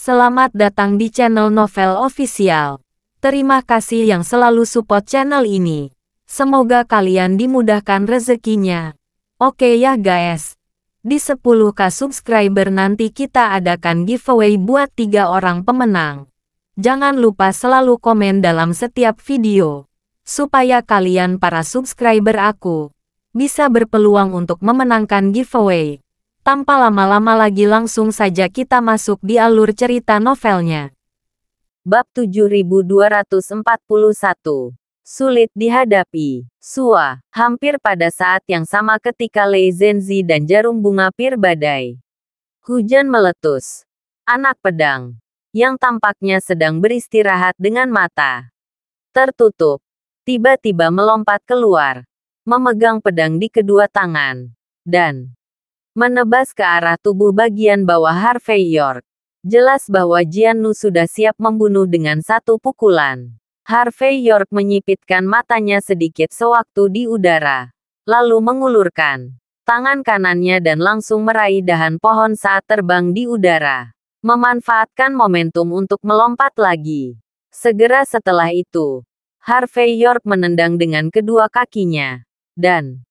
Selamat datang di channel Novel Official. Terima kasih yang selalu support channel ini. Semoga kalian dimudahkan rezekinya. Oke ya guys. Di 10k subscriber nanti kita adakan giveaway buat tiga orang pemenang. Jangan lupa selalu komen dalam setiap video. Supaya kalian para subscriber aku bisa berpeluang untuk memenangkan giveaway. Tanpa lama-lama lagi langsung saja kita masuk di alur cerita novelnya. Bab 7241 Sulit dihadapi. Sua, hampir pada saat yang sama ketika Lei Zenzi dan jarum bunga pir badai. Hujan meletus. Anak pedang, yang tampaknya sedang beristirahat dengan mata tertutup, tiba-tiba melompat keluar, memegang pedang di kedua tangan, dan menebas ke arah tubuh bagian bawah Harvey York. Jelas bahwa Jianu sudah siap membunuh dengan satu pukulan. Harvey York menyipitkan matanya sedikit sewaktu di udara, lalu mengulurkan tangan kanannya dan langsung meraih dahan pohon saat terbang di udara, memanfaatkan momentum untuk melompat lagi. Segera setelah itu, Harvey York menendang dengan kedua kakinya dan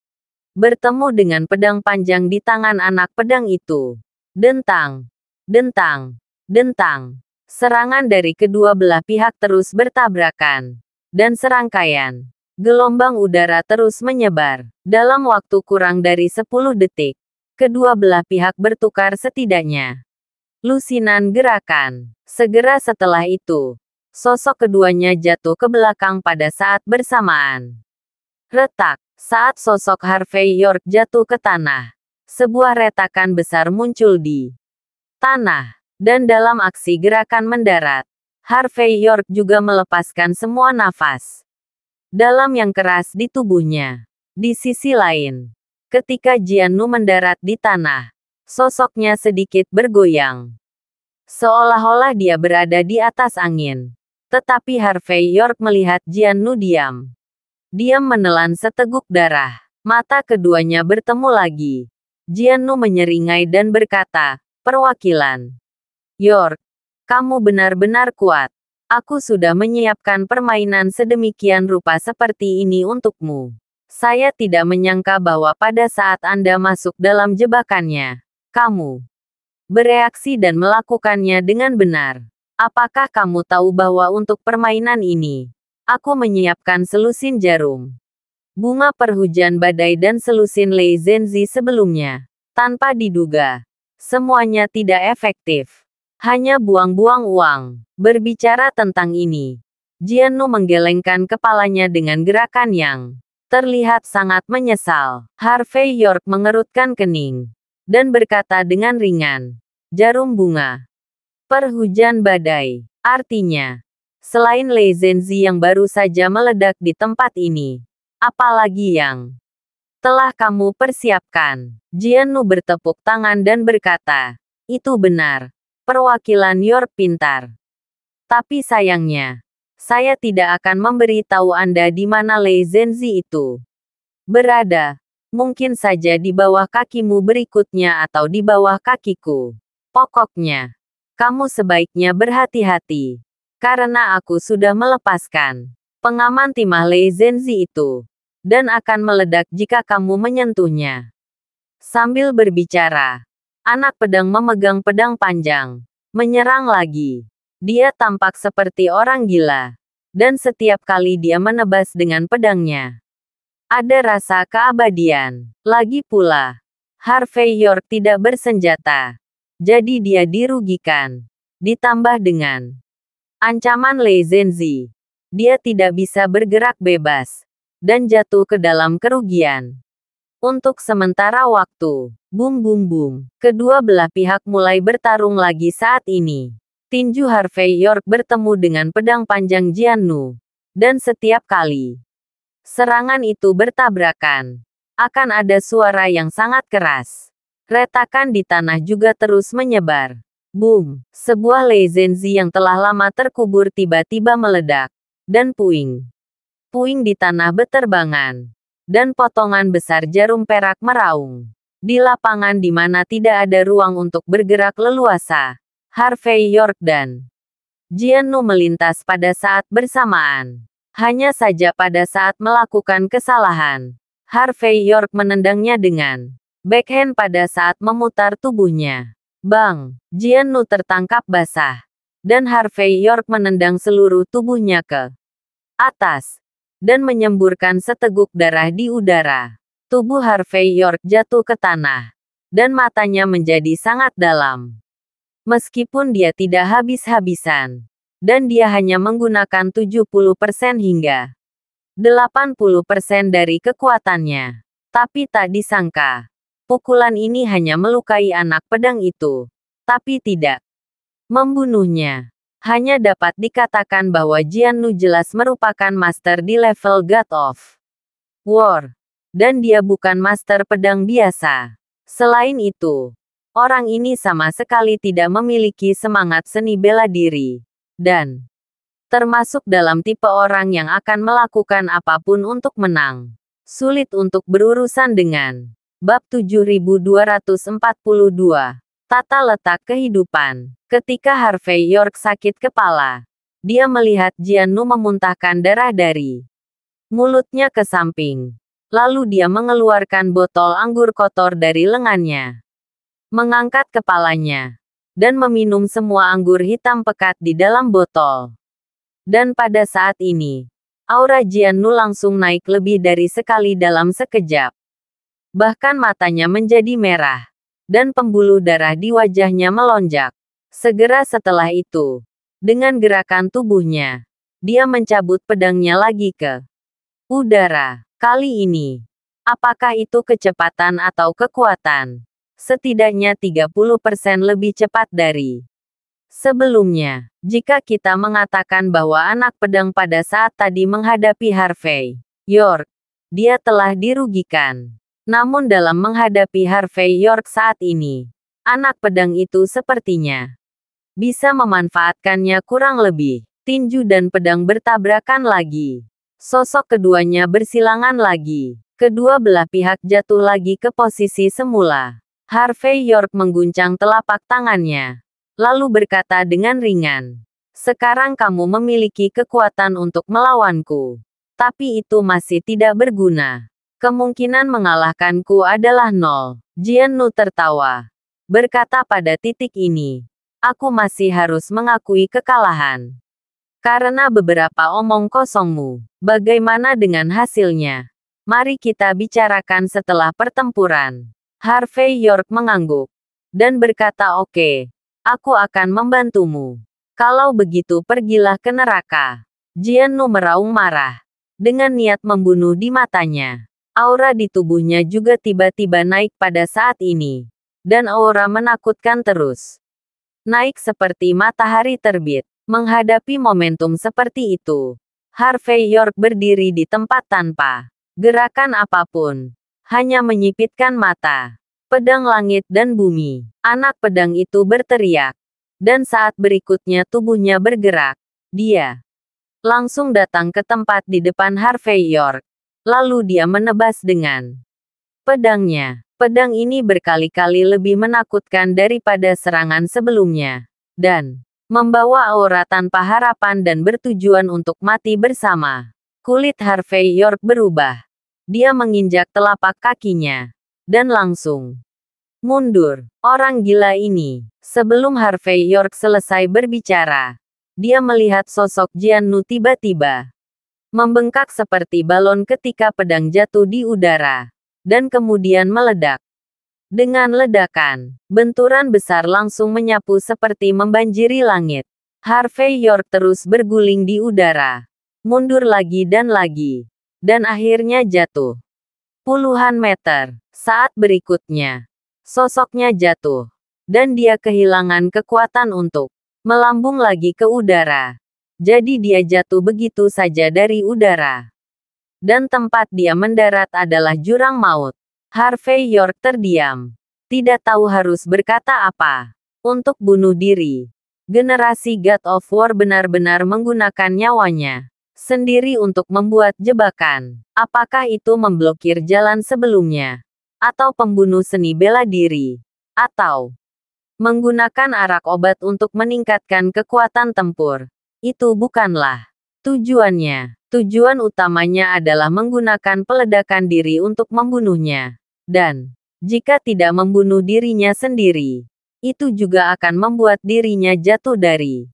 bertemu dengan pedang panjang di tangan anak pedang itu. Dentang, dentang, dentang. Serangan dari kedua belah pihak terus bertabrakan. Dan serangkaian gelombang udara terus menyebar. Dalam waktu kurang dari 10 detik, kedua belah pihak bertukar setidaknya. Lusinan gerakan. Segera setelah itu, sosok keduanya jatuh ke belakang pada saat bersamaan. Retak. Saat sosok Harvey York jatuh ke tanah, sebuah retakan besar muncul di tanah, dan dalam aksi gerakan mendarat, Harvey York juga melepaskan semua nafas dalam yang keras di tubuhnya. Di sisi lain, ketika Jianu mendarat di tanah, sosoknya sedikit bergoyang. Seolah-olah dia berada di atas angin. Tetapi Harvey York melihat Jianu diam. Dia menelan seteguk darah. Mata keduanya bertemu lagi. Jianu menyeringai dan berkata, perwakilan. York, kamu benar-benar kuat. Aku sudah menyiapkan permainan sedemikian rupa seperti ini untukmu. Saya tidak menyangka bahwa pada saat Anda masuk dalam jebakannya, kamu bereaksi dan melakukannya dengan benar. Apakah kamu tahu bahwa untuk permainan ini, Aku menyiapkan selusin jarum, bunga perhujan badai dan selusin Lei sebelumnya. Tanpa diduga, semuanya tidak efektif. Hanya buang-buang uang. Berbicara tentang ini, Jianu menggelengkan kepalanya dengan gerakan yang terlihat sangat menyesal. Harvey York mengerutkan kening dan berkata dengan ringan, "Jarum bunga, perhujan badai, artinya Selain Lei Zhenzi yang baru saja meledak di tempat ini. Apalagi yang telah kamu persiapkan. Jianu bertepuk tangan dan berkata, itu benar. Perwakilan Yor pintar. Tapi sayangnya, saya tidak akan memberi tahu Anda di mana Lei Zhenzi itu berada. Mungkin saja di bawah kakimu berikutnya atau di bawah kakiku. Pokoknya, kamu sebaiknya berhati-hati. Karena aku sudah melepaskan pengaman timah Lei Zenzi itu. Dan akan meledak jika kamu menyentuhnya. Sambil berbicara, anak pedang memegang pedang panjang. Menyerang lagi. Dia tampak seperti orang gila. Dan setiap kali dia menebas dengan pedangnya. Ada rasa keabadian. Lagi pula, Harvey York tidak bersenjata. Jadi dia dirugikan. Ditambah dengan Ancaman Lei Zhenzi. Dia tidak bisa bergerak bebas dan jatuh ke dalam kerugian. Untuk sementara waktu, bum bum bum, kedua belah pihak mulai bertarung lagi saat ini. Tinju Harvey York bertemu dengan pedang panjang Jian Nu. Dan setiap kali serangan itu bertabrakan, akan ada suara yang sangat keras. Retakan di tanah juga terus menyebar. Boom! Sebuah lezenzi yang telah lama terkubur tiba-tiba meledak. Dan puing. Puing di tanah beterbangan. Dan potongan besar jarum perak meraung. Di lapangan di mana tidak ada ruang untuk bergerak leluasa. Harvey York dan Jianu melintas pada saat bersamaan. Hanya saja pada saat melakukan kesalahan, Harvey York menendangnya dengan backhand pada saat memutar tubuhnya. Bang, Jiannu tertangkap basah. Dan Harvey York menendang seluruh tubuhnya ke atas. Dan menyemburkan seteguk darah di udara. Tubuh Harvey York jatuh ke tanah. Dan matanya menjadi sangat dalam. Meskipun dia tidak habis-habisan. Dan dia hanya menggunakan 70% hingga 80% dari kekuatannya. Tapi tak disangka, Pukulan ini hanya melukai anak pedang itu, tapi tidak membunuhnya. Hanya dapat dikatakan bahwa Jiannu jelas merupakan master di level God of War, dan dia bukan master pedang biasa. Selain itu, orang ini sama sekali tidak memiliki semangat seni bela diri, dan termasuk dalam tipe orang yang akan melakukan apapun untuk menang. Sulit untuk berurusan dengan Bab 7242 Tata Letak Kehidupan Ketika Harvey York sakit kepala, dia melihat Jianu memuntahkan darah dari mulutnya ke samping. Lalu dia mengeluarkan botol anggur kotor dari lengannya. Mengangkat kepalanya. Dan meminum semua anggur hitam pekat di dalam botol. Dan pada saat ini, aura Jianu langsung naik lebih dari sekali dalam sekejap Bahkan matanya menjadi merah. Dan pembuluh darah di wajahnya melonjak. Segera setelah itu, dengan gerakan tubuhnya, dia mencabut pedangnya lagi ke udara. Kali ini, apakah itu kecepatan atau kekuatan? Setidaknya 30% lebih cepat dari sebelumnya. Jika kita mengatakan bahwa anak pedang pada saat tadi menghadapi Harvey York, dia telah dirugikan. Namun dalam menghadapi Harvey York saat ini, anak pedang itu sepertinya bisa memanfaatkannya kurang lebih. Tinju dan pedang bertabrakan lagi. Sosok keduanya bersilangan lagi. Kedua belah pihak jatuh lagi ke posisi semula. Harvey York mengguncang telapak tangannya. Lalu berkata dengan ringan. Sekarang kamu memiliki kekuatan untuk melawanku. Tapi itu masih tidak berguna. Kemungkinan mengalahkanku adalah nol. Jian Nu tertawa. Berkata pada titik ini, aku masih harus mengakui kekalahan. Karena beberapa omong kosongmu, bagaimana dengan hasilnya? Mari kita bicarakan setelah pertempuran. Harvey York mengangguk dan berkata oke, okay, aku akan membantumu. Kalau begitu pergilah ke neraka. Jian Nu meraung marah dengan niat membunuh di matanya. Aura di tubuhnya juga tiba-tiba naik pada saat ini. Dan aura menakutkan terus. Naik seperti matahari terbit. Menghadapi momentum seperti itu. Harvey York berdiri di tempat tanpa gerakan apapun. Hanya menyipitkan mata. Pedang langit dan bumi. Anak pedang itu berteriak. Dan saat berikutnya tubuhnya bergerak. Dia langsung datang ke tempat di depan Harvey York. Lalu dia menebas dengan pedangnya. Pedang ini berkali-kali lebih menakutkan daripada serangan sebelumnya. Dan membawa aura tanpa harapan dan bertujuan untuk mati bersama. Kulit Harvey York berubah. Dia menginjak telapak kakinya. Dan langsung mundur. Orang gila ini. Sebelum Harvey York selesai berbicara, dia melihat sosok Jianu tiba-tiba membengkak seperti balon ketika pedang jatuh di udara, dan kemudian meledak. Dengan ledakan, benturan besar langsung menyapu seperti membanjiri langit. Harvey York terus berguling di udara, mundur lagi dan lagi, dan akhirnya jatuh. Puluhan meter, saat berikutnya, sosoknya jatuh, dan dia kehilangan kekuatan untuk melambung lagi ke udara jadi dia jatuh begitu saja dari udara. Dan tempat dia mendarat adalah jurang maut. Harvey York terdiam. Tidak tahu harus berkata apa. Untuk bunuh diri. Generasi God of War benar-benar menggunakan nyawanya sendiri untuk membuat jebakan. Apakah itu memblokir jalan sebelumnya? Atau pembunuh seni bela diri? Atau menggunakan arak obat untuk meningkatkan kekuatan tempur? Itu bukanlah tujuannya. Tujuan utamanya adalah menggunakan peledakan diri untuk membunuhnya. Dan, jika tidak membunuh dirinya sendiri, itu juga akan membuat dirinya jatuh dari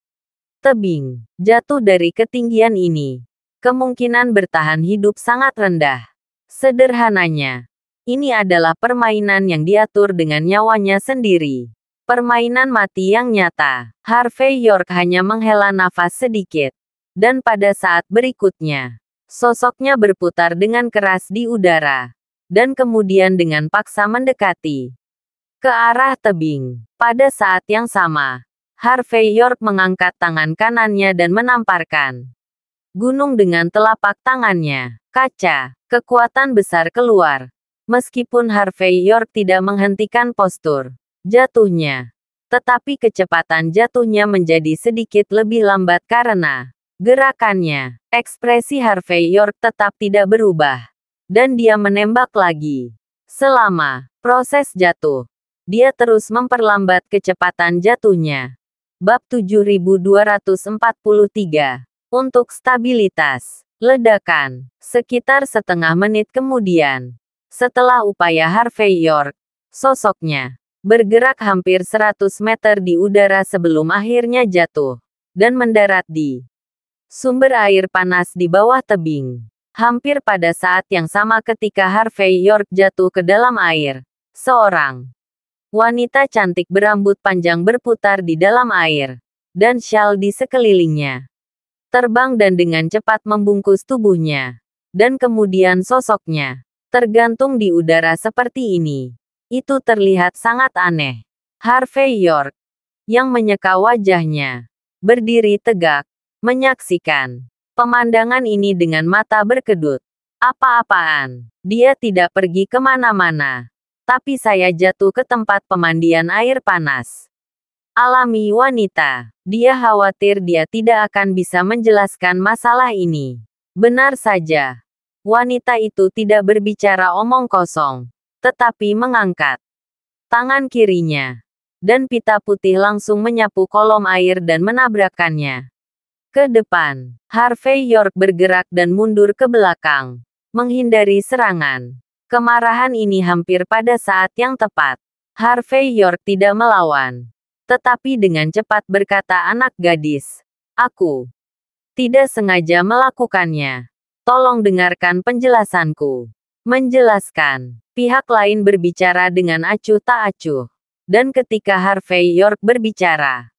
tebing. Jatuh dari ketinggian ini, kemungkinan bertahan hidup sangat rendah. Sederhananya, ini adalah permainan yang diatur dengan nyawanya sendiri. Permainan mati yang nyata. Harvey York hanya menghela nafas sedikit. Dan pada saat berikutnya, sosoknya berputar dengan keras di udara. Dan kemudian dengan paksa mendekati ke arah tebing. Pada saat yang sama, Harvey York mengangkat tangan kanannya dan menamparkan gunung dengan telapak tangannya. Kaca, kekuatan besar keluar. Meskipun Harvey York tidak menghentikan postur, jatuhnya. Tetapi kecepatan jatuhnya menjadi sedikit lebih lambat karena gerakannya. Ekspresi Harvey York tetap tidak berubah. Dan dia menembak lagi. Selama proses jatuh, dia terus memperlambat kecepatan jatuhnya. Bab 7243. Untuk stabilitas, ledakan, sekitar setengah menit kemudian. Setelah upaya Harvey York, sosoknya bergerak hampir 100 meter di udara sebelum akhirnya jatuh dan mendarat di sumber air panas di bawah tebing. Hampir pada saat yang sama ketika Harvey York jatuh ke dalam air, seorang wanita cantik berambut panjang berputar di dalam air dan shawl di sekelilingnya. Terbang dan dengan cepat membungkus tubuhnya dan kemudian sosoknya tergantung di udara seperti ini. Itu terlihat sangat aneh. Harvey York, yang menyeka wajahnya, berdiri tegak, menyaksikan pemandangan ini dengan mata berkedut. Apa-apaan, dia tidak pergi kemana-mana. Tapi saya jatuh ke tempat pemandian air panas. Alami wanita, dia khawatir dia tidak akan bisa menjelaskan masalah ini. Benar saja, wanita itu tidak berbicara omong kosong tetapi mengangkat tangan kirinya. Dan pita putih langsung menyapu kolom air dan menabrakkannya. Ke depan, Harvey York bergerak dan mundur ke belakang, menghindari serangan. Kemarahan ini hampir pada saat yang tepat. Harvey York tidak melawan, tetapi dengan cepat berkata anak gadis, "Aku tidak sengaja melakukannya. Tolong dengarkan penjelasanku." Menjelaskan, pihak lain berbicara dengan acuh tak acuh. Dan ketika Harvey York berbicara,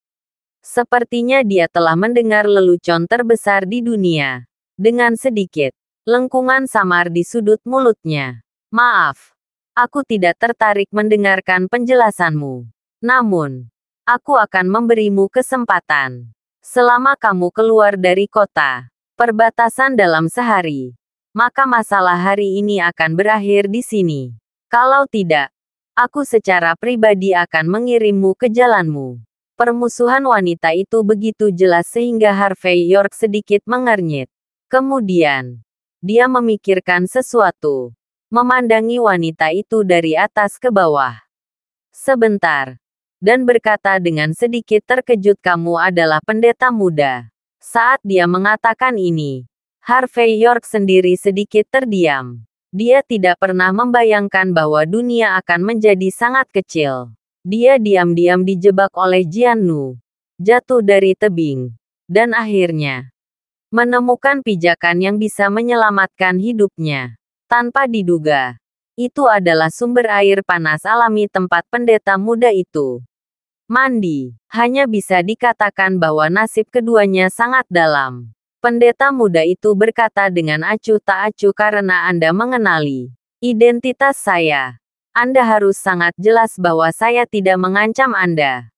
sepertinya dia telah mendengar lelucon terbesar di dunia. Dengan sedikit lengkungan samar di sudut mulutnya. Maaf, aku tidak tertarik mendengarkan penjelasanmu. Namun, aku akan memberimu kesempatan. Selama kamu keluar dari kota, perbatasan dalam sehari, maka masalah hari ini akan berakhir di sini. Kalau tidak, aku secara pribadi akan mengirimmu ke jalanmu. Permusuhan wanita itu begitu jelas sehingga Harvey York sedikit mengernyit. Kemudian, dia memikirkan sesuatu, memandangi wanita itu dari atas ke bawah. Sebentar, dan berkata dengan sedikit terkejut kamu adalah pendeta muda. Saat dia mengatakan ini, Harvey York sendiri sedikit terdiam. Dia tidak pernah membayangkan bahwa dunia akan menjadi sangat kecil. Dia diam-diam dijebak oleh Jian Nu, jatuh dari tebing, dan akhirnya menemukan pijakan yang bisa menyelamatkan hidupnya. Tanpa diduga, itu adalah sumber air panas alami tempat pendeta muda itu. Mandi, hanya bisa dikatakan bahwa nasib keduanya sangat dalam. Pendeta muda itu berkata dengan acuh tak acuh karena Anda mengenali identitas saya. Anda harus sangat jelas bahwa saya tidak mengancam Anda.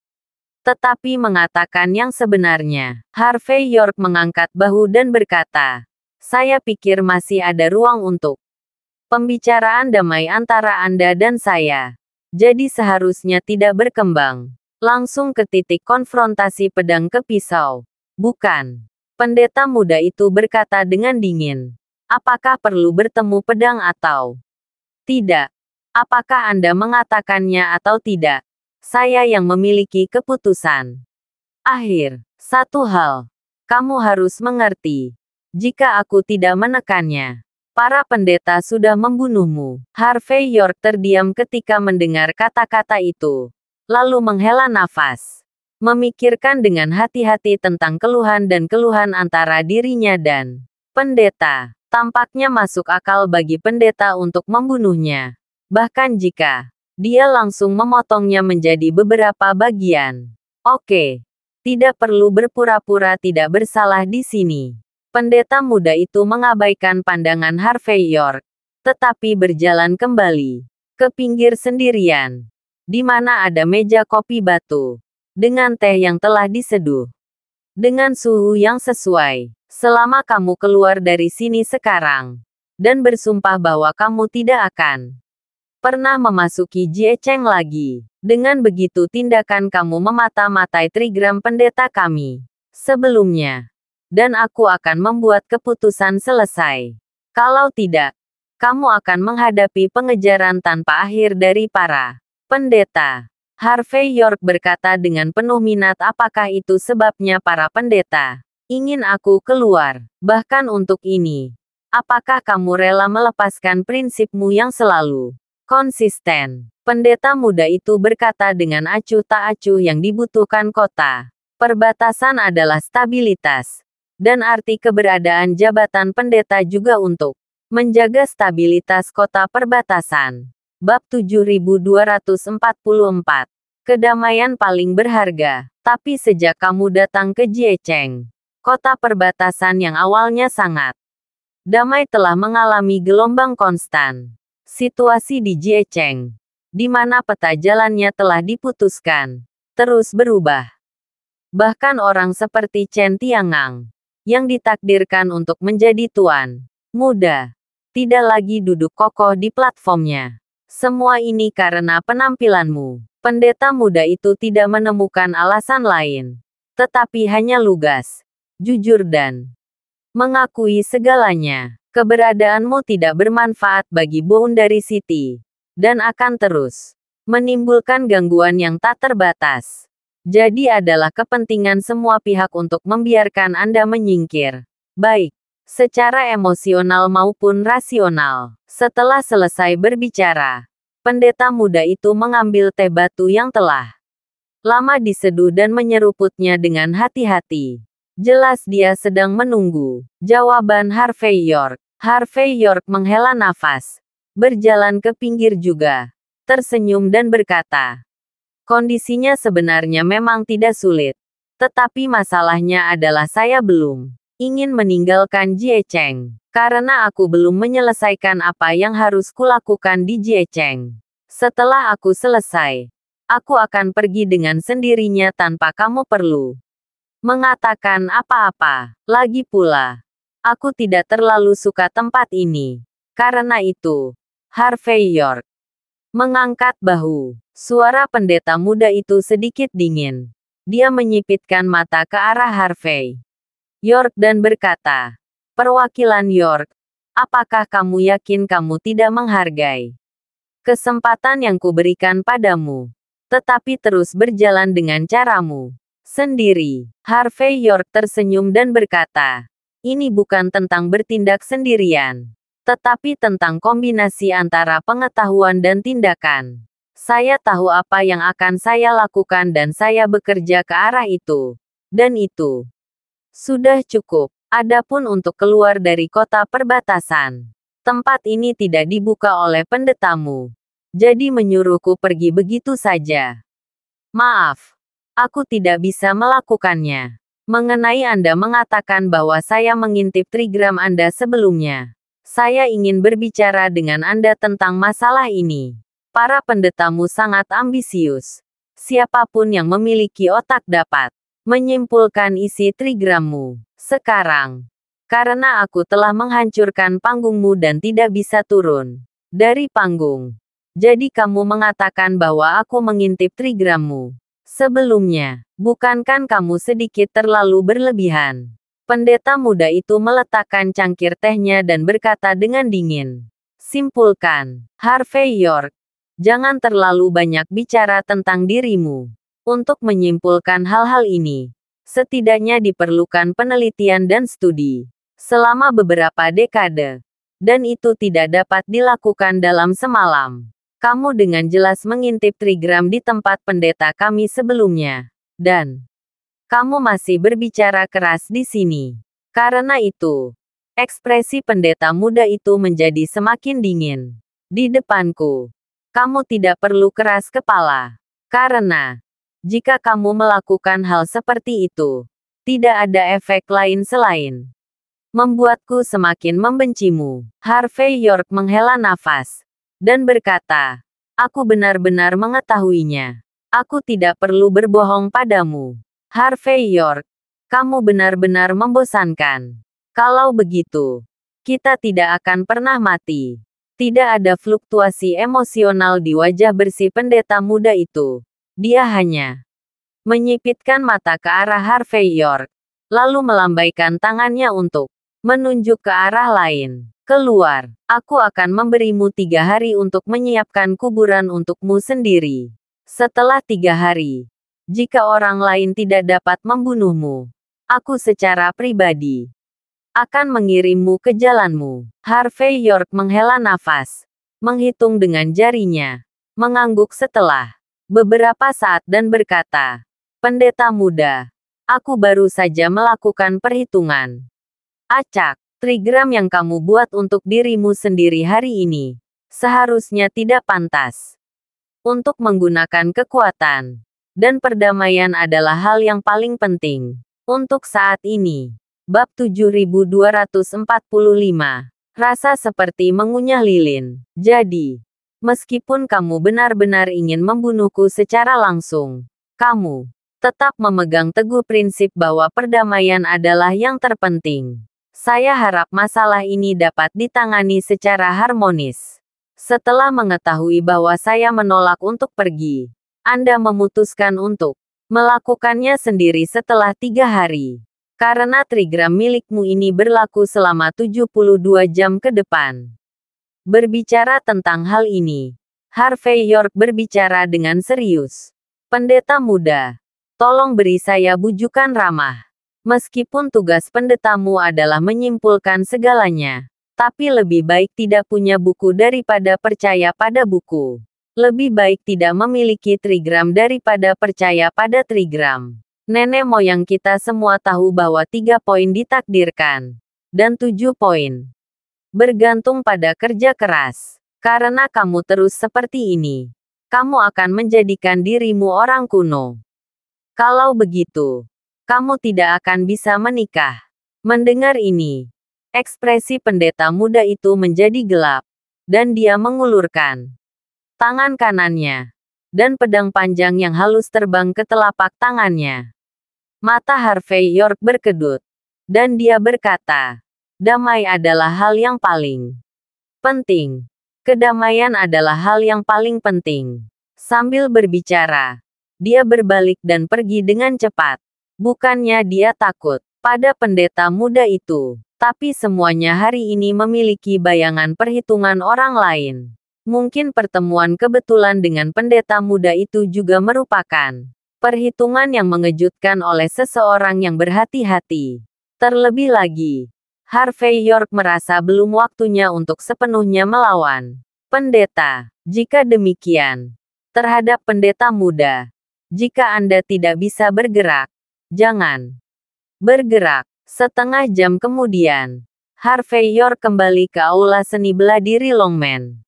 Tetapi mengatakan yang sebenarnya. Harvey York mengangkat bahu dan berkata, saya pikir masih ada ruang untuk pembicaraan damai antara Anda dan saya. Jadi seharusnya tidak berkembang. Langsung ke titik konfrontasi pedang ke pisau. Bukan. Pendeta muda itu berkata dengan dingin. Apakah perlu bertemu pedang atau tidak? Apakah Anda mengatakannya atau tidak? Saya yang memiliki keputusan. Akhir, satu hal. Kamu harus mengerti. Jika aku tidak menekannya, para pendeta sudah membunuhmu. Harvey York terdiam ketika mendengar kata-kata itu, lalu menghela nafas memikirkan dengan hati-hati tentang keluhan dan keluhan antara dirinya dan pendeta. Tampaknya masuk akal bagi pendeta untuk membunuhnya. Bahkan jika dia langsung memotongnya menjadi beberapa bagian. Oke, tidak perlu berpura-pura tidak bersalah di sini. Pendeta muda itu mengabaikan pandangan Harvey York, tetapi berjalan kembali ke pinggir sendirian, di mana ada meja kopi batu dengan teh yang telah diseduh. Dengan suhu yang sesuai, selama kamu keluar dari sini sekarang, dan bersumpah bahwa kamu tidak akan pernah memasuki Jie Cheng lagi. Dengan begitu tindakan kamu memata-matai trigram pendeta kami sebelumnya. Dan aku akan membuat keputusan selesai. Kalau tidak, kamu akan menghadapi pengejaran tanpa akhir dari para pendeta. Harvey York berkata dengan penuh minat apakah itu sebabnya para pendeta ingin aku keluar, bahkan untuk ini. Apakah kamu rela melepaskan prinsipmu yang selalu konsisten? Pendeta muda itu berkata dengan acuh tak acuh yang dibutuhkan kota. Perbatasan adalah stabilitas. Dan arti keberadaan jabatan pendeta juga untuk menjaga stabilitas kota perbatasan. Bab 7244. Kedamaian paling berharga. Tapi sejak kamu datang ke Jiecheng, kota perbatasan yang awalnya sangat damai telah mengalami gelombang konstan. Situasi di Jiecheng, di mana peta jalannya telah diputuskan, terus berubah. Bahkan orang seperti Chen Tiangang, yang ditakdirkan untuk menjadi tuan muda, tidak lagi duduk kokoh di platformnya. Semua ini karena penampilanmu. Pendeta muda itu tidak menemukan alasan lain. Tetapi hanya lugas, jujur dan mengakui segalanya. Keberadaanmu tidak bermanfaat bagi Boundary City. Dan akan terus menimbulkan gangguan yang tak terbatas. Jadi adalah kepentingan semua pihak untuk membiarkan Anda menyingkir. Baik secara emosional maupun rasional. Setelah selesai berbicara, pendeta muda itu mengambil teh batu yang telah lama diseduh dan menyeruputnya dengan hati-hati. Jelas dia sedang menunggu jawaban Harvey York. Harvey York menghela nafas, berjalan ke pinggir juga, tersenyum dan berkata, "Kondisinya sebenarnya memang tidak sulit, tetapi masalahnya adalah saya belum ingin meninggalkan Jie Cheng. Karena aku belum menyelesaikan apa yang harus kulakukan di Jie Cheng. Setelah aku selesai, aku akan pergi dengan sendirinya tanpa kamu perlu mengatakan apa-apa. Lagi pula, aku tidak terlalu suka tempat ini. Karena itu, Harvey York mengangkat bahu. Suara pendeta muda itu sedikit dingin. Dia menyipitkan mata ke arah Harvey. York dan berkata, Perwakilan York, apakah kamu yakin kamu tidak menghargai kesempatan yang kuberikan padamu, tetapi terus berjalan dengan caramu sendiri? Harvey York tersenyum dan berkata, ini bukan tentang bertindak sendirian, tetapi tentang kombinasi antara pengetahuan dan tindakan. Saya tahu apa yang akan saya lakukan dan saya bekerja ke arah itu. Dan itu sudah cukup. Adapun untuk keluar dari kota perbatasan, tempat ini tidak dibuka oleh pendetamu. Jadi menyuruhku pergi begitu saja. Maaf, aku tidak bisa melakukannya. Mengenai Anda mengatakan bahwa saya mengintip trigram Anda sebelumnya. Saya ingin berbicara dengan Anda tentang masalah ini. Para pendetamu sangat ambisius. Siapapun yang memiliki otak dapat menyimpulkan isi trigrammu. Sekarang, karena aku telah menghancurkan panggungmu dan tidak bisa turun dari panggung. Jadi kamu mengatakan bahwa aku mengintip trigrammu. Sebelumnya, bukankan kamu sedikit terlalu berlebihan? Pendeta muda itu meletakkan cangkir tehnya dan berkata dengan dingin. Simpulkan, Harvey York, jangan terlalu banyak bicara tentang dirimu. Untuk menyimpulkan hal-hal ini, setidaknya diperlukan penelitian dan studi selama beberapa dekade, dan itu tidak dapat dilakukan dalam semalam. Kamu dengan jelas mengintip trigram di tempat pendeta kami sebelumnya, dan kamu masih berbicara keras di sini. Karena itu, ekspresi pendeta muda itu menjadi semakin dingin. Di depanku, kamu tidak perlu keras kepala. Karena, jika kamu melakukan hal seperti itu, tidak ada efek lain selain membuatku semakin membencimu. Harvey York menghela nafas dan berkata, Aku benar-benar mengetahuinya. Aku tidak perlu berbohong padamu. Harvey York, kamu benar-benar membosankan. Kalau begitu, kita tidak akan pernah mati. Tidak ada fluktuasi emosional di wajah bersih pendeta muda itu. Dia hanya menyipitkan mata ke arah Harvey York, lalu melambaikan tangannya untuk menunjuk ke arah lain. Keluar, aku akan memberimu tiga hari untuk menyiapkan kuburan untukmu sendiri. Setelah tiga hari, jika orang lain tidak dapat membunuhmu, aku secara pribadi akan mengirimmu ke jalanmu. Harvey York menghela nafas, menghitung dengan jarinya, mengangguk setelah beberapa saat dan berkata, Pendeta muda, aku baru saja melakukan perhitungan. Acak, trigram yang kamu buat untuk dirimu sendiri hari ini, seharusnya tidak pantas. Untuk menggunakan kekuatan dan perdamaian adalah hal yang paling penting. Untuk saat ini, bab 7245, rasa seperti mengunyah lilin. Jadi, Meskipun kamu benar-benar ingin membunuhku secara langsung, kamu tetap memegang teguh prinsip bahwa perdamaian adalah yang terpenting. Saya harap masalah ini dapat ditangani secara harmonis. Setelah mengetahui bahwa saya menolak untuk pergi, Anda memutuskan untuk melakukannya sendiri setelah tiga hari. Karena trigram milikmu ini berlaku selama 72 jam ke depan. Berbicara tentang hal ini, Harvey York berbicara dengan serius. Pendeta muda, tolong beri saya bujukan ramah. Meskipun tugas pendetamu adalah menyimpulkan segalanya, tapi lebih baik tidak punya buku daripada percaya pada buku. Lebih baik tidak memiliki trigram daripada percaya pada trigram. Nenek moyang kita semua tahu bahwa tiga poin ditakdirkan, dan tujuh poin bergantung pada kerja keras. Karena kamu terus seperti ini, kamu akan menjadikan dirimu orang kuno. Kalau begitu, kamu tidak akan bisa menikah. Mendengar ini, ekspresi pendeta muda itu menjadi gelap, dan dia mengulurkan tangan kanannya dan pedang panjang yang halus terbang ke telapak tangannya. Mata Harvey York berkedut, dan dia berkata, damai adalah hal yang paling penting. Kedamaian adalah hal yang paling penting. Sambil berbicara, dia berbalik dan pergi dengan cepat. Bukannya dia takut pada pendeta muda itu, tapi semuanya hari ini memiliki bayangan perhitungan orang lain. Mungkin pertemuan kebetulan dengan pendeta muda itu juga merupakan perhitungan yang mengejutkan oleh seseorang yang berhati-hati. Terlebih lagi, Harvey York merasa belum waktunya untuk sepenuhnya melawan pendeta. Jika demikian, terhadap pendeta muda, jika Anda tidak bisa bergerak, jangan bergerak. Setengah jam kemudian, Harvey York kembali ke aula seni bela diri Longman.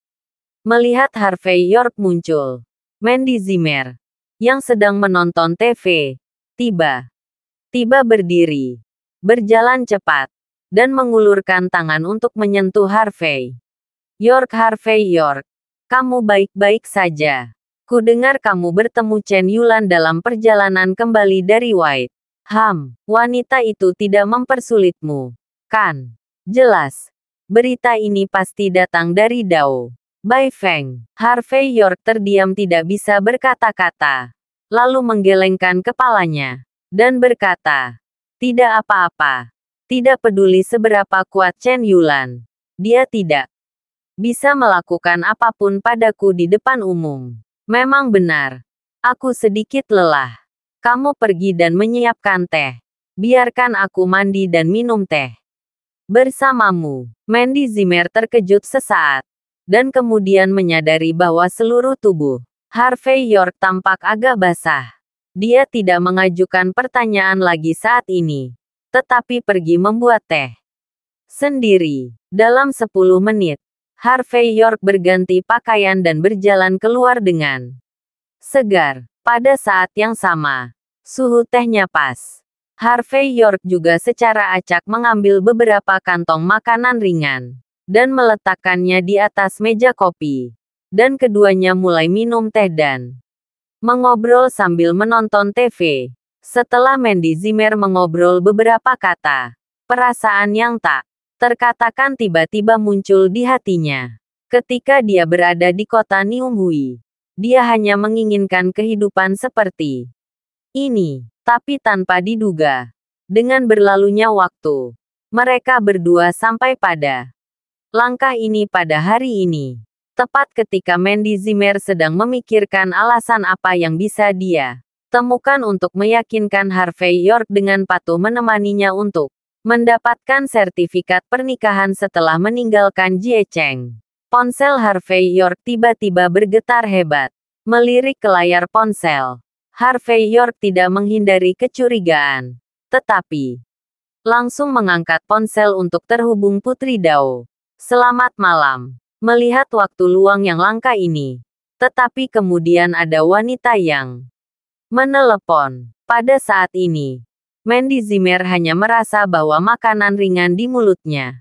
Melihat Harvey York muncul, Mandy Zimmer, yang sedang menonton TV, tiba-tiba berdiri, berjalan cepat, dan mengulurkan tangan untuk menyentuh Harvey. York Harvey York, kamu baik-baik saja. Ku dengar kamu bertemu Chen Yulan dalam perjalanan kembali dari White. Ham, wanita itu tidak mempersulitmu. Kan? Jelas. Berita ini pasti datang dari Dao. Bai Feng, Harvey York terdiam tidak bisa berkata-kata. Lalu menggelengkan kepalanya. Dan berkata, tidak apa-apa. Tidak peduli seberapa kuat Chen Yulan, dia tidak bisa melakukan apapun padaku di depan umum. Memang benar, aku sedikit lelah. Kamu pergi dan menyiapkan teh. Biarkan aku mandi dan minum teh. Bersamamu, Mandy Zimmer terkejut sesaat. Dan kemudian menyadari bahwa seluruh tubuh Harvey York tampak agak basah. Dia tidak mengajukan pertanyaan lagi saat ini tetapi pergi membuat teh sendiri. Dalam 10 menit, Harvey York berganti pakaian dan berjalan keluar dengan segar. Pada saat yang sama, suhu tehnya pas. Harvey York juga secara acak mengambil beberapa kantong makanan ringan dan meletakkannya di atas meja kopi. Dan keduanya mulai minum teh dan mengobrol sambil menonton TV. Setelah Mendy Zimmer mengobrol beberapa kata, perasaan yang tak terkatakan tiba-tiba muncul di hatinya. Ketika dia berada di kota Niumhui, dia hanya menginginkan kehidupan seperti ini, tapi tanpa diduga. Dengan berlalunya waktu, mereka berdua sampai pada langkah ini pada hari ini. Tepat ketika Mendy Zimmer sedang memikirkan alasan apa yang bisa dia temukan untuk meyakinkan Harvey York dengan patuh menemaninya untuk mendapatkan sertifikat pernikahan setelah meninggalkan Jie Cheng. Ponsel Harvey York tiba-tiba bergetar hebat, melirik ke layar ponsel. Harvey York tidak menghindari kecurigaan, tetapi langsung mengangkat ponsel untuk terhubung Putri Dao. Selamat malam. Melihat waktu luang yang langka ini, tetapi kemudian ada wanita yang menelepon. Pada saat ini, Mandy Zimmer hanya merasa bahwa makanan ringan di mulutnya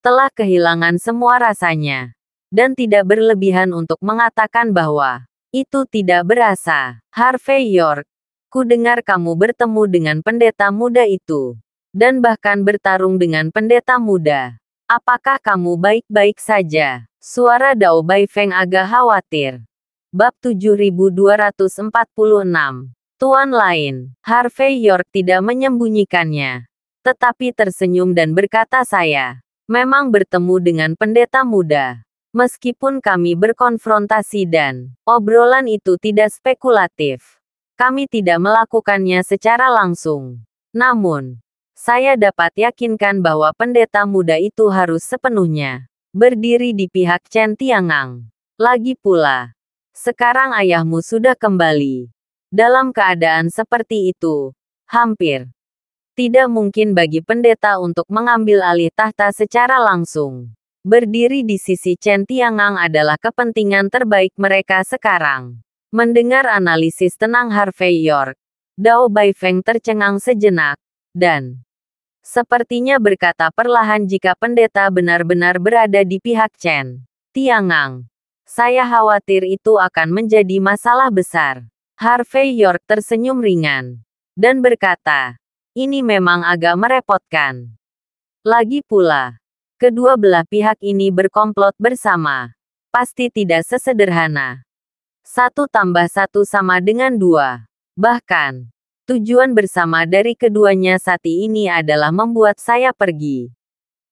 telah kehilangan semua rasanya dan tidak berlebihan untuk mengatakan bahwa itu tidak berasa. Harvey York, ku dengar kamu bertemu dengan pendeta muda itu dan bahkan bertarung dengan pendeta muda. Apakah kamu baik-baik saja? Suara Dao Bai Feng agak khawatir bab 7246. Tuan lain, Harvey York tidak menyembunyikannya. Tetapi tersenyum dan berkata saya, memang bertemu dengan pendeta muda. Meskipun kami berkonfrontasi dan obrolan itu tidak spekulatif. Kami tidak melakukannya secara langsung. Namun, saya dapat yakinkan bahwa pendeta muda itu harus sepenuhnya berdiri di pihak Chen Tiangang. Lagi pula, sekarang ayahmu sudah kembali. Dalam keadaan seperti itu, hampir tidak mungkin bagi pendeta untuk mengambil alih tahta secara langsung. Berdiri di sisi Chen Tiangang adalah kepentingan terbaik mereka sekarang. Mendengar analisis tenang Harvey York, Dao Bai Feng tercengang sejenak, dan sepertinya berkata perlahan jika pendeta benar-benar berada di pihak Chen Tiangang. Saya khawatir itu akan menjadi masalah besar. Harvey York tersenyum ringan dan berkata, "Ini memang agak merepotkan. Lagi pula, kedua belah pihak ini berkomplot bersama. Pasti tidak sesederhana. Satu tambah satu sama dengan dua. Bahkan, tujuan bersama dari keduanya saat ini adalah membuat saya pergi.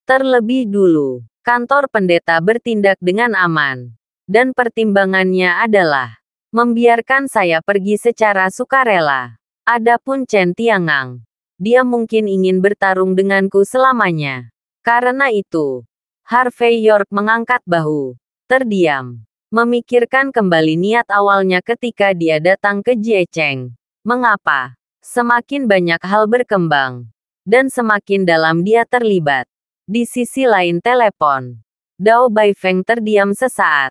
Terlebih dulu, kantor pendeta bertindak dengan aman dan pertimbangannya adalah membiarkan saya pergi secara sukarela. Adapun Chen Tiangang, dia mungkin ingin bertarung denganku selamanya. Karena itu, Harvey York mengangkat bahu, terdiam, memikirkan kembali niat awalnya ketika dia datang ke Jie Cheng. Mengapa? Semakin banyak hal berkembang, dan semakin dalam dia terlibat. Di sisi lain telepon, Dao Bai Feng terdiam sesaat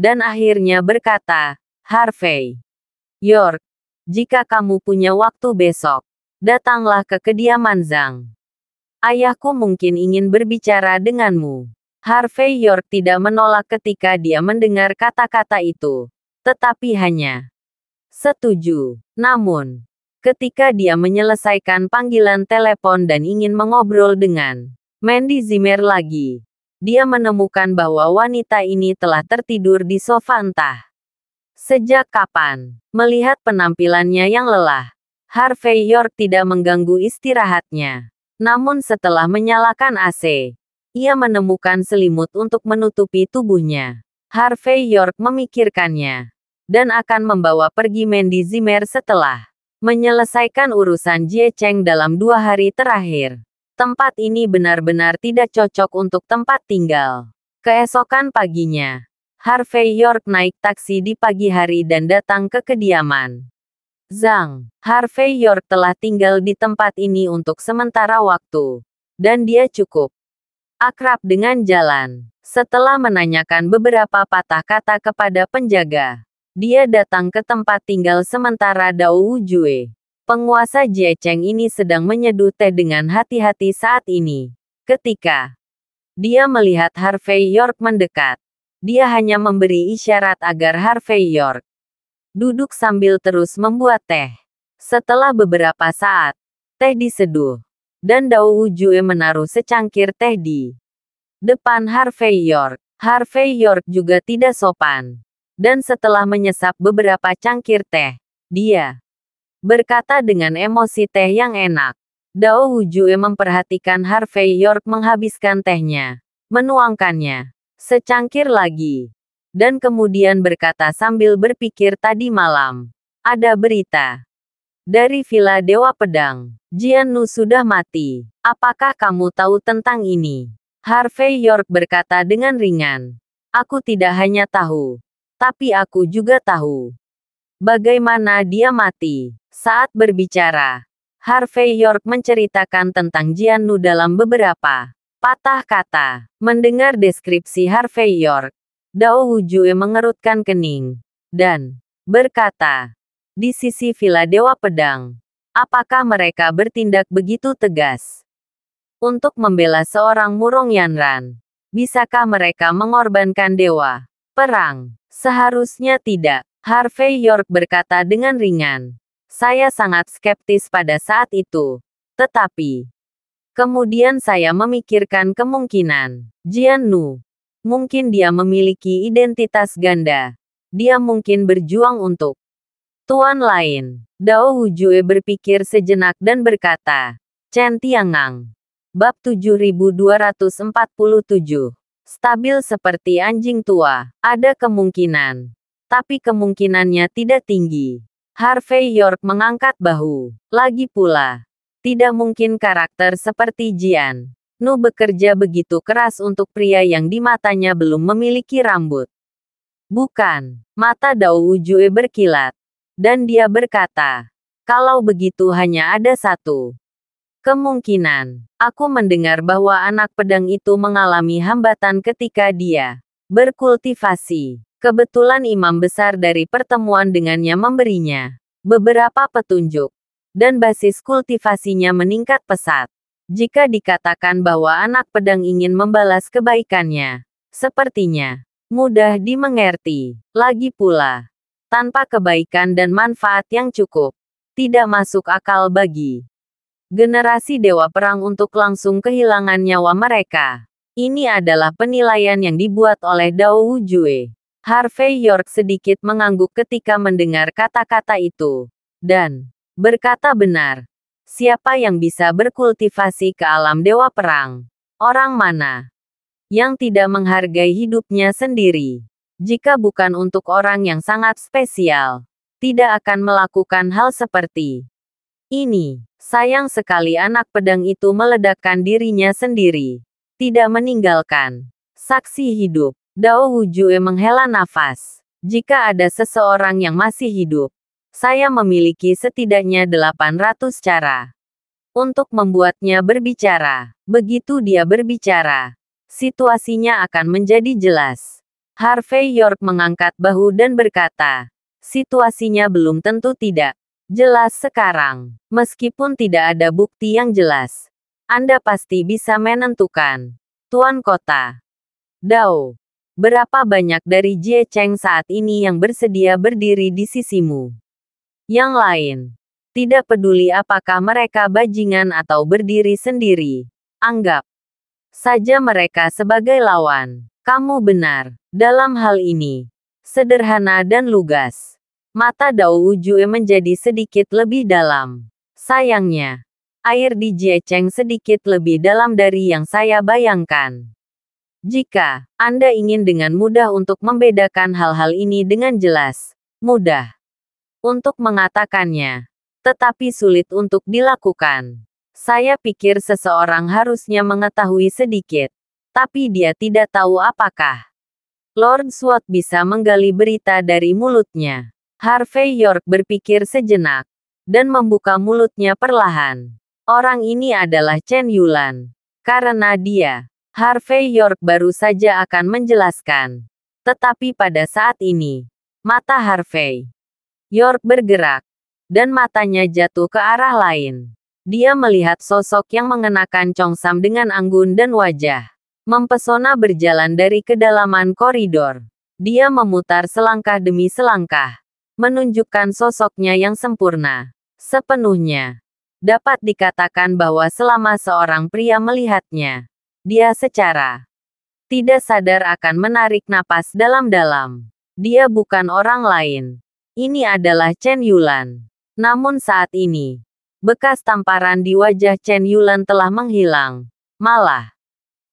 dan akhirnya berkata, Harvey, York, jika kamu punya waktu besok, datanglah ke kediaman Zhang. Ayahku mungkin ingin berbicara denganmu. Harvey York tidak menolak ketika dia mendengar kata-kata itu, tetapi hanya setuju. Namun, ketika dia menyelesaikan panggilan telepon dan ingin mengobrol dengan Mandy Zimmer lagi, dia menemukan bahwa wanita ini telah tertidur di sofa entah. Sejak kapan? Melihat penampilannya yang lelah, Harvey York tidak mengganggu istirahatnya. Namun setelah menyalakan AC, ia menemukan selimut untuk menutupi tubuhnya. Harvey York memikirkannya dan akan membawa pergi Mandy Zimmer setelah menyelesaikan urusan Jie Cheng dalam dua hari terakhir. Tempat ini benar-benar tidak cocok untuk tempat tinggal. Keesokan paginya, Harvey York naik taksi di pagi hari dan datang ke kediaman. Zhang, Harvey York telah tinggal di tempat ini untuk sementara waktu. Dan dia cukup akrab dengan jalan. Setelah menanyakan beberapa patah kata kepada penjaga, dia datang ke tempat tinggal sementara Dao Jue. Penguasa Jie Cheng ini sedang menyeduh teh dengan hati-hati saat ini. Ketika dia melihat Harvey York mendekat, dia hanya memberi isyarat agar Harvey York duduk sambil terus membuat teh. Setelah beberapa saat, teh diseduh, dan Dao Wujue menaruh secangkir teh di depan Harvey York. Harvey York juga tidak sopan. Dan setelah menyesap beberapa cangkir teh, dia berkata dengan emosi teh yang enak. Dao Wujue memperhatikan Harvey York menghabiskan tehnya, menuangkannya, secangkir lagi, dan kemudian berkata sambil berpikir tadi malam, ada berita dari Villa Dewa Pedang, Jian Nu sudah mati. Apakah kamu tahu tentang ini? Harvey York berkata dengan ringan, aku tidak hanya tahu, tapi aku juga tahu Bagaimana dia mati? Saat berbicara, Harvey York menceritakan tentang Jianu dalam beberapa patah kata. Mendengar deskripsi Harvey York, Dao Wujue mengerutkan kening dan berkata, di sisi Villa Dewa Pedang, apakah mereka bertindak begitu tegas? Untuk membela seorang murung Yanran, bisakah mereka mengorbankan dewa? Perang, seharusnya tidak. Harvey York berkata dengan ringan. Saya sangat skeptis pada saat itu. Tetapi, kemudian saya memikirkan kemungkinan. Jian Nu, mungkin dia memiliki identitas ganda. Dia mungkin berjuang untuk tuan lain. Dao Jue berpikir sejenak dan berkata, Chen Tiangang. Bab 7247. Stabil seperti anjing tua. Ada kemungkinan tapi kemungkinannya tidak tinggi. Harvey York mengangkat bahu. Lagi pula, tidak mungkin karakter seperti Jian. Nu bekerja begitu keras untuk pria yang di matanya belum memiliki rambut. Bukan, mata Dao Ujue berkilat. Dan dia berkata, kalau begitu hanya ada satu. Kemungkinan, aku mendengar bahwa anak pedang itu mengalami hambatan ketika dia berkultivasi. Kebetulan imam besar dari pertemuan dengannya memberinya beberapa petunjuk, dan basis kultivasinya meningkat pesat. Jika dikatakan bahwa anak pedang ingin membalas kebaikannya, sepertinya mudah dimengerti. Lagi pula, tanpa kebaikan dan manfaat yang cukup, tidak masuk akal bagi generasi dewa perang untuk langsung kehilangan nyawa mereka. Ini adalah penilaian yang dibuat oleh Dao Wujue. Harvey York sedikit mengangguk ketika mendengar kata-kata itu. Dan berkata benar. Siapa yang bisa berkultivasi ke alam dewa perang? Orang mana? Yang tidak menghargai hidupnya sendiri. Jika bukan untuk orang yang sangat spesial, tidak akan melakukan hal seperti ini. Sayang sekali anak pedang itu meledakkan dirinya sendiri. Tidak meninggalkan saksi hidup Dao Wujue menghela nafas. Jika ada seseorang yang masih hidup, saya memiliki setidaknya 800 cara untuk membuatnya berbicara. Begitu dia berbicara, situasinya akan menjadi jelas. Harvey York mengangkat bahu dan berkata, situasinya belum tentu tidak jelas sekarang. Meskipun tidak ada bukti yang jelas, Anda pasti bisa menentukan. Tuan Kota, Dao, berapa banyak dari Jie Cheng saat ini yang bersedia berdiri di sisimu? Yang lain, tidak peduli apakah mereka bajingan atau berdiri sendiri, anggap saja mereka sebagai lawan. Kamu benar, dalam hal ini, sederhana dan lugas. Mata Dao Ujue menjadi sedikit lebih dalam. Sayangnya, air di Jie Cheng sedikit lebih dalam dari yang saya bayangkan. Jika Anda ingin dengan mudah untuk membedakan hal-hal ini dengan jelas, mudah untuk mengatakannya, tetapi sulit untuk dilakukan. Saya pikir seseorang harusnya mengetahui sedikit, tapi dia tidak tahu apakah Lord Swat bisa menggali berita dari mulutnya. Harvey York berpikir sejenak dan membuka mulutnya perlahan. Orang ini adalah Chen Yulan. Karena dia Harvey York baru saja akan menjelaskan. Tetapi pada saat ini, mata Harvey York bergerak, dan matanya jatuh ke arah lain. Dia melihat sosok yang mengenakan congsam dengan anggun dan wajah. Mempesona berjalan dari kedalaman koridor. Dia memutar selangkah demi selangkah. Menunjukkan sosoknya yang sempurna. Sepenuhnya. Dapat dikatakan bahwa selama seorang pria melihatnya, dia secara tidak sadar akan menarik napas dalam-dalam. Dia bukan orang lain. Ini adalah Chen Yulan. Namun saat ini, bekas tamparan di wajah Chen Yulan telah menghilang. Malah,